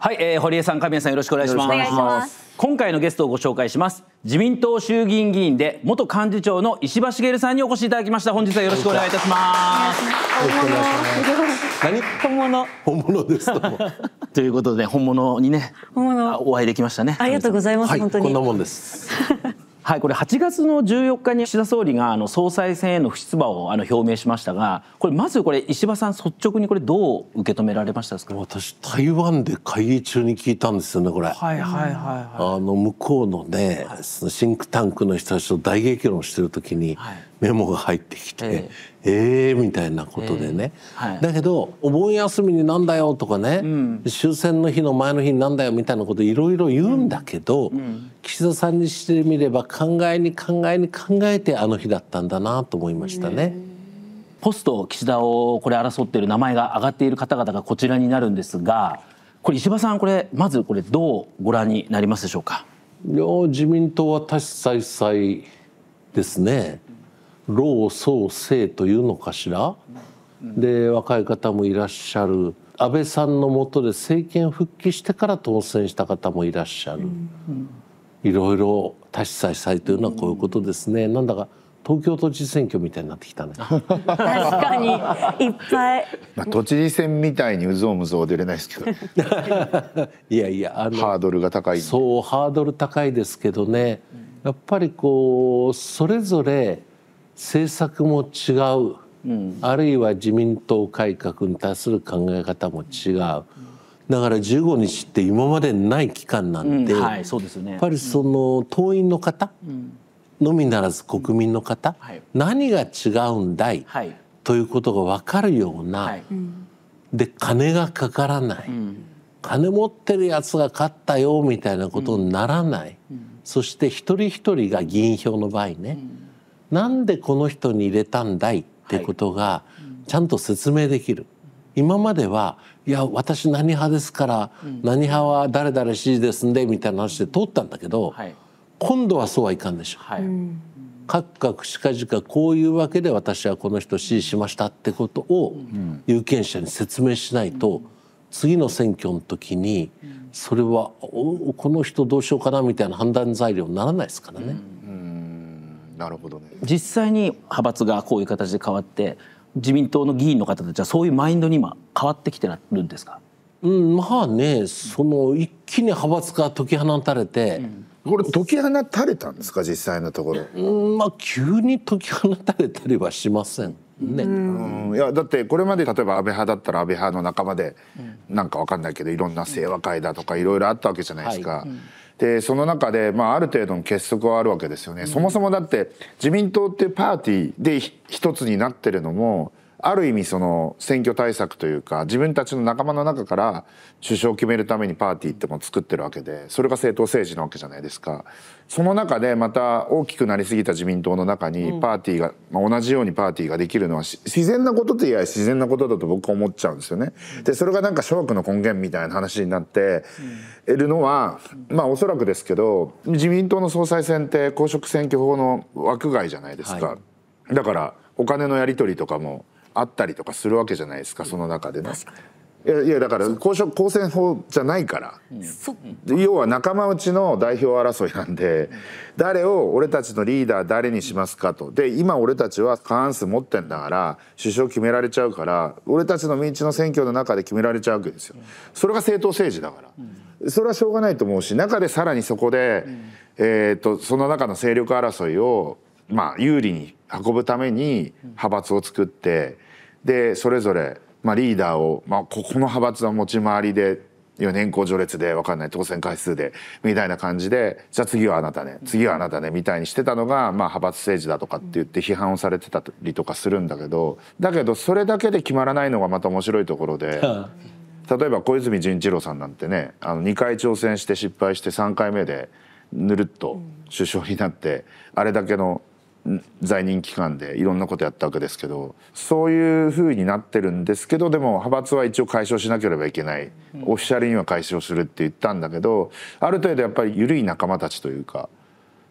はい、えー、堀江さん、神谷さんよろしくお願いします。今回のゲストをご紹介します。自民党衆議院議員で元幹事長の石破茂さんにお越しいただきました。本日はよろしくお願いいたします。何本物本物です ということで本物にね本物お会いできましたね。ありがとうございます、はい、本当にこんなもんです。はい、これ8月の14日に岸田総理があの総裁選への不出馬をあの表明しましたが、これまずこれ石破さん率直にこれどう受け止められましたですか。私台湾で会議中に聞いたんですよねこれ。はいはいはい、はい、あの向こうのね、そのシンクタンクの人たちと大激論してる時に、はい、メモが入ってきて、ええみたいなことでね、はい、だけどお盆休みになんだよとかね、終戦の日の前の日になんだよみたいなこといろいろ言うんだけど、岸田さんにしてみれば考えに考えに考えてあの日だったんだなと思いましたね。ポスト岸田をこれ争っている名前が上がっている方々がこちらになるんですがこれ石破さんこれまずこれどうご覧になりますでしょうかいや自民党は多子再々ですね。老壮生というのかしら、で若い方もいらっしゃる安倍さんのもとで政権復帰してから当選した方もいらっしゃる、いろいろ多子再祭というのはこういうことですね、なんだか東京都知事選挙みたいになってきたね確かに いっぱい、まあ、都知事選みたいにうぞうむぞう出れないですけど いやいやあのハードルが高いそうハードル高いですけどねやっぱりこうそれぞれ政策も違う、うん、あるいは自民党改革に対する考え方も違う、だから15日って今までない期間なんで,、やっぱりその党員の方、のみならず国民の方、はい、何が違うんだい、はい、ということが分かるような、はい、で金がかからない、うん、金持ってるやつが勝ったよみたいなことにならない、うん、そして一人一人が議員票の場合ね、うんなんでこの人に入れたんだいってことがちゃんと説明できる。今まではいや私何派ですから、うん、何派は誰々支持ですんでみたいな話で通ったんだけど、はい、今度はそうはいかんでしょ。はい、かくかくしかじかこういうわけで私はこの人支持しましたってことを有権者に説明しないと、次の選挙の時にそれはこの人どうしようかなみたいな判断材料にならないですからね。うんなるほどね実際に派閥がこういう形で変わって自民党の議員の方たちはそういうマインドに今変わってきてるんですか、うん、まあねその一気に派閥が解き放たれて、うん、これ解き放たれたんですか実際のところ、うん、まあ急に解き放たれたりはしませんね、うん、いやだってこれまで例えば安倍派だったら安倍派の仲間で、うん、なんかわかんないけどいろんな清和会だとかいろいろあったわけじゃないですか。はいうん、でその中で、まあ、ある程度の結束はあるわけですよね、そもそもだって自民党ってパーティーで一つになってるのもある意味その選挙対策というか自分たちの仲間の中から首相を決めるためにパーティーっても作ってるわけでそれが政党政治なわけじゃないですかその中でまた大きくなりすぎた自民党の中にパーティーが、まあ、同じようにパーティーができるのは自然なことといえば自然なことだと僕は思っちゃうんですよね。でそれがなんか諸悪の根源みたいな話になっているのはまあおそらくですけど自民党の総裁選って公職選挙法の枠外じゃないですか。はい、だからお金のやり取りとかもあったりとかするわけじゃないですかその中でね。いやいやだから公職公選法じゃないから、要は仲間内の代表争いなんで、誰を俺たちのリーダー誰にしますかとで今俺たちは過半数持ってんだから首相決められちゃうから俺たちの内の選挙の中で決められちゃうわけですよそれが政党政治だから、それはしょうがないと思うし中でさらにそこで、えっとその中の勢力争いをまあ、有利に運ぶために派閥を作ってでそれぞれ、まあ、リーダーを、まあ、ここの派閥は持ち回りで年功序列で分かんない当選回数でみたいな感じでじゃあ次はあなたね次はあなたねみたいにしてたのが、まあ、派閥政治だとかって言って批判をされてたりとかするんだけどだけどそれだけで決まらないのがまた面白いところで。例えば小泉純一郎さんなんてねあの2回挑戦して失敗して3回目でぬるっと首相になってあれだけの在任期間でいろんなことやったわけですけどそういうふうになってるんですけどでも派閥は一応解消しなければいけない、オフィシャルには解消するって言ったんだけどある程度やっぱり緩い仲間たちというか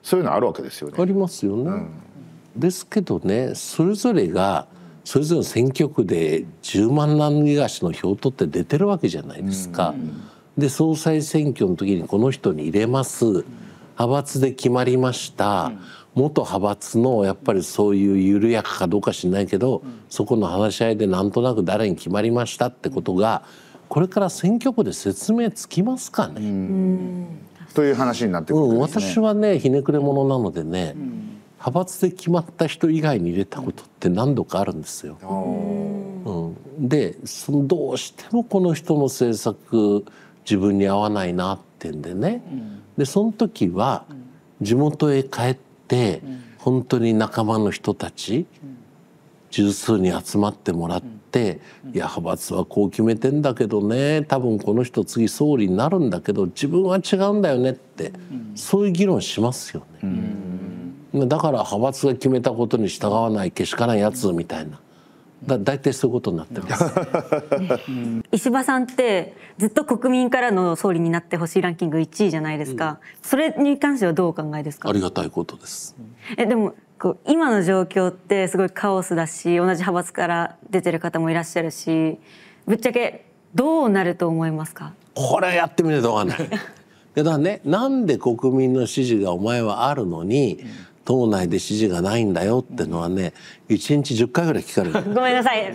そういうのあるわけですよね。ありますよね。うん、ですけどねそれぞれがそれぞれの選挙区で10万何しの票取って出てるわけじゃないですか。で総裁選挙の時にこの人に入れます派閥で決まりました。うん元派閥のやっぱりそういう緩やかかどうか知んないけど、そこの話し合いでなんとなく誰に決まりましたってことがこれから選挙区で説明つきますかね。という話になってくる、ね、うん、私はねひねくれ者なのでね、うん、派閥で決まった人以外に入れたことって何度かあるんですよ。うん、でそのどうしてもこの人の政策自分に合わないなってんでね、うん、でその時は地元へ帰って、本当に仲間の人たち、十数に集まってもらって、いや派閥はこう決めてんだけどね多分この人次総理になるんだけど自分は違うんだよねって、そういう議論しますよね。だから派閥が決めたことに従わないけしからんやつみたいなだ大体そういうことになってます、石破さんってずっと国民からの総理になってほしいランキング1位じゃないですか、うん、それに関してはどうお考えですかありがたいことですえでもこう今の状況ってすごいカオスだし同じ派閥から出てる方もいらっしゃるしぶっちゃけどうなると思いますかこれやってみないとわかんない だからねなんで国民の支持がお前はあるのに、党内で支持がないんだよってのはね1日1回ぐらい聞かれる ごめんなさい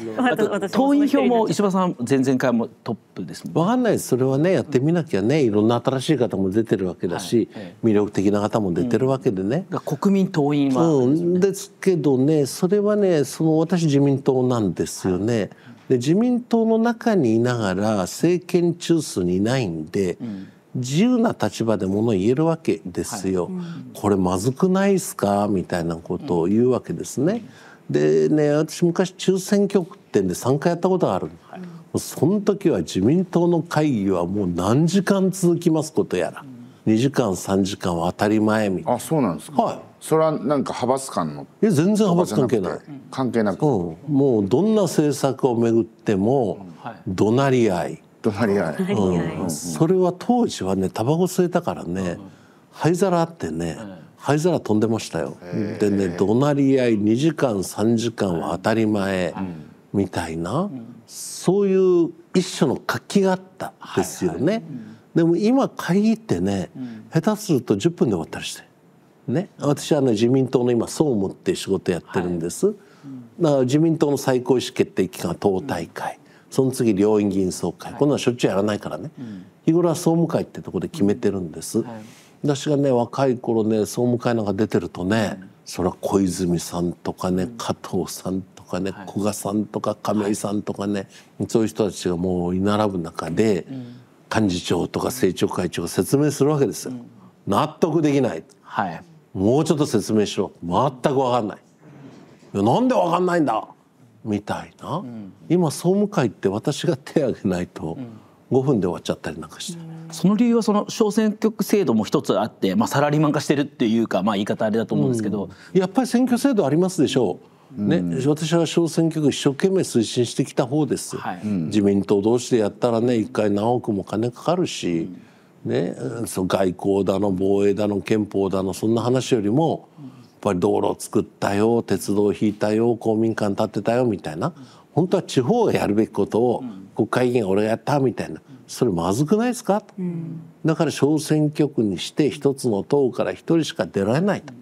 党員票も石破さん前々回もトップですわ、ね、かんないですそれはねやってみなきゃねいろんな新しい方も出てるわけだし、はい、魅力的な方も出てるわけでね、うん、国民党員は、ね、うん、ですけどねそれはねその私自民党なんですよね、はい、で自民党の中にいながら政権中枢にいないんで、うん自由な立場でもの言えるわけですよ、はいうん、これまずくないですかみたいなことを言うわけですね。うん、でね私昔中選挙区ってんで3回やったことがある、はい、その時は自民党の会議はもう何時間続きますことやら、うん、2時間3時間は当たり前みたいな。あそうなんですか、はいそれはなんか派閥間のいや全然派閥関係ない関係なく、うん、もうどんな政策をめぐっても怒鳴り合い、隣り合い、うん、それは当時はねタバコ吸えたからね、灰皿あってね、灰皿飛んでましたよ。でね怒鳴り合い2時間3時間は当たり前みたいな、そういう一種の活気があったですよね。はいはいでも今会議ってね、うん、下手すると10分で終わったりして、ね、私はね自民党の今総務って仕事やってるんです、はいうん、だから自民党の最高意思決定機関党大会、その次両院議員総会、はい、こんなのしょっちゅうやらないからね、うん、日頃は総務会ってとこで決めてるんです、はい、私がね若い頃ね総務会なんか出てるとね、うん、それは小泉さんとかね、うん、加藤さんとかね、はい、古賀さんとか亀井さんとかね、そういう人たちがもう居並ぶ中で、幹事長とか政調会長が説明するわけですよ、納得できない、もうちょっと説明しろ全く分かんないなんで分かんないんだみたいな、うん、今総務会って私が手挙げないと5分で終わっちゃったりなんかして、うん、その理由はその小選挙区制度も一つあって、まあ、サラリーマン化してるっていうか、まあ、言い方あれだと思うんですけど、うん、やっぱり選挙制度ありますでしょう。ね、私は小選挙区一生懸命推進してきた方です、はい、自民党同士でやったらね一回何億も金かかるし、ね、そう外交だの防衛だの憲法だのそんな話よりも、うんぱり道路を作ったよ鉄道を引いたよ公民館建てたよみたいな本当は地方がやるべきことを国会議員俺がやったみたいなそれまずくないですか、とだから小選挙区にして一つの党から一人しか出られないと、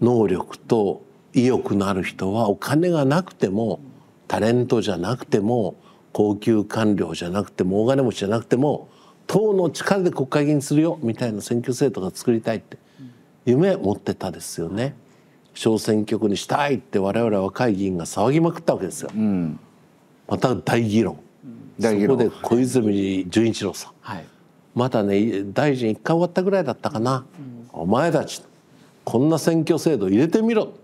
能力と意欲のある人はお金がなくてもタレントじゃなくても高級官僚じゃなくても大金持ちじゃなくても党の力で国会議員するよみたいな選挙制度が作りたいって夢持ってたですよね。小選挙区にしたいって我々若い議員が騒ぎまくったわけですよ、うん、また大議論そこで小泉純一郎さん、はい、まだね大臣1回終わったぐらいだったかな、うん、お前たちこんな選挙制度入れてみろ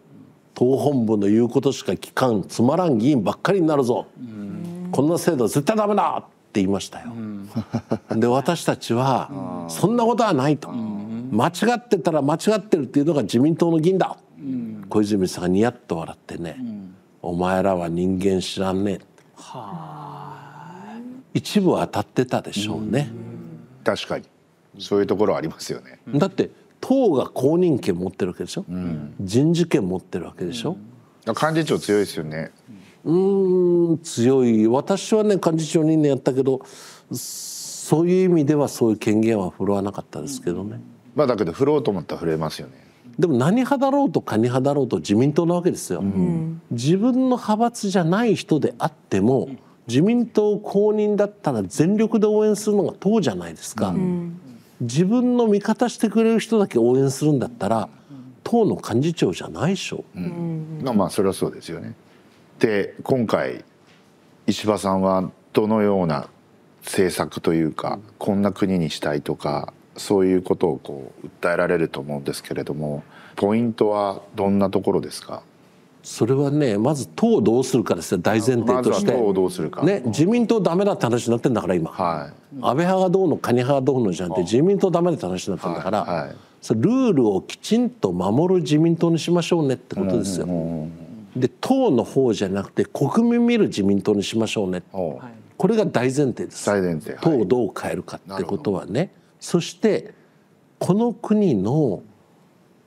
党本部の言うことしか聞かんつまらん議員ばっかりになるぞ、うん、こんな制度絶対ダメだって言いましたよ。うん、で私たちはそんなことはないと、間違ってたら間違ってるっていうのが自民党の議員だ小泉さんがニヤッと笑ってね、うん、お前らは人間知らんね」一部当たってたでしょうね。確かにそういうところありますよね。だって党が公認権持ってるわけでしょ、うん、人事権持ってるわけでしょ、うん、幹事長強いですよねうん強い私はね幹事長2年やったけどそういう意味ではそういう権限は振るわなかったですけどね、うん、まあだけど振ろうと思ったら振れますよねでも何派だろうとカニ派だろうと自民党なわけですよ、うん、自分の派閥じゃない人であっても自民党公認だったら全力で応援するのが党じゃないですか、うん、自分の味方してくれる人だけ応援するんだったら党の幹事長じゃないでしょ、うん、まあそれはそうですよねで今回石破さんはどのような政策というかこんな国にしたいとかそういうことをこう訴えられると思うんですけれどもポイントはどんなところですかそれはねまず党をどうするかですね大前提として、ま、ね、自民党ダメだって話になってんだから今、はい、安倍派がどうの谷派がどうのじゃんって自民党ダメだって話になってんだから、はいはい、そルールをきちんと守る自民党にしましょうねってことですよ。で党の方じゃなくて国民見る自民党にしましょうねこれが大前提です。大前提党をどう変えるかってことはね。そしてこの国の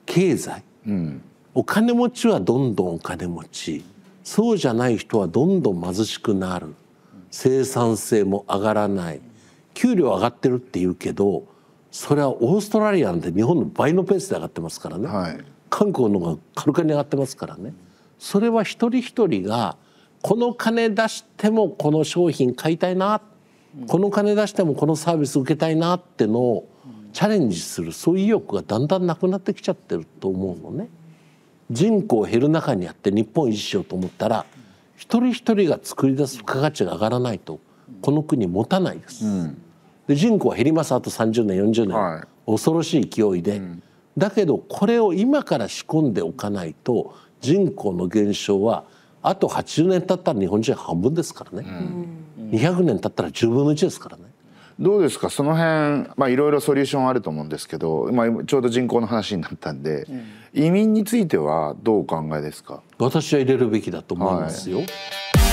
経済、うん、お金持ちはどんどんお金持ちそうじゃない人はどんどん貧しくなる生産性も上がらない給料上がってるって言うけどそれはオーストラリアなんて日本の倍のペースで上がってますからね、はい、韓国の方が軽かに上がってますからねそれは一人一人がこの金出してもこの商品買いたいなってこの金出してもこのサービス受けたいなってのをチャレンジするそういう意欲がだんだんなくなってきちゃってると思うのね。人口減る中にあって日本一しようと思ったら一人一人が作り出す付加価値が上がらないとこの国持たないです。で人口は減りますあと30年40年、はい、恐ろしい勢いで、うん、だけどこれを今から仕込んでおかないと人口の減少はあと80年経ったら日本人半分ですからね。うん200年経ったら10分の1ですからね。どうですかその辺まあいろいろソリューションあると思うんですけど、まあ、ちょうど人口の話になったんで、うん、移民についてはどうお考えですか私は入れるべきだと思いますよ。はい